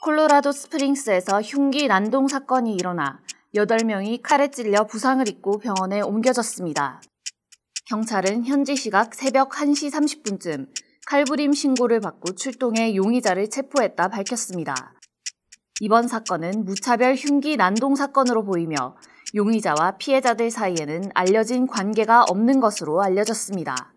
콜로라도 스프링스에서 흉기 난동 사건이 일어나 8명이 칼에 찔려 부상을 입고 병원에 옮겨졌습니다. 경찰은 현지 시각 새벽 1시 30분쯤 칼부림 신고를 받고 출동해 용의자를 체포했다 밝혔습니다. 이번 사건은 무차별 흉기 난동 사건으로 보이며 용의자와 피해자들 사이에는 알려진 관계가 없는 것으로 알려졌습니다.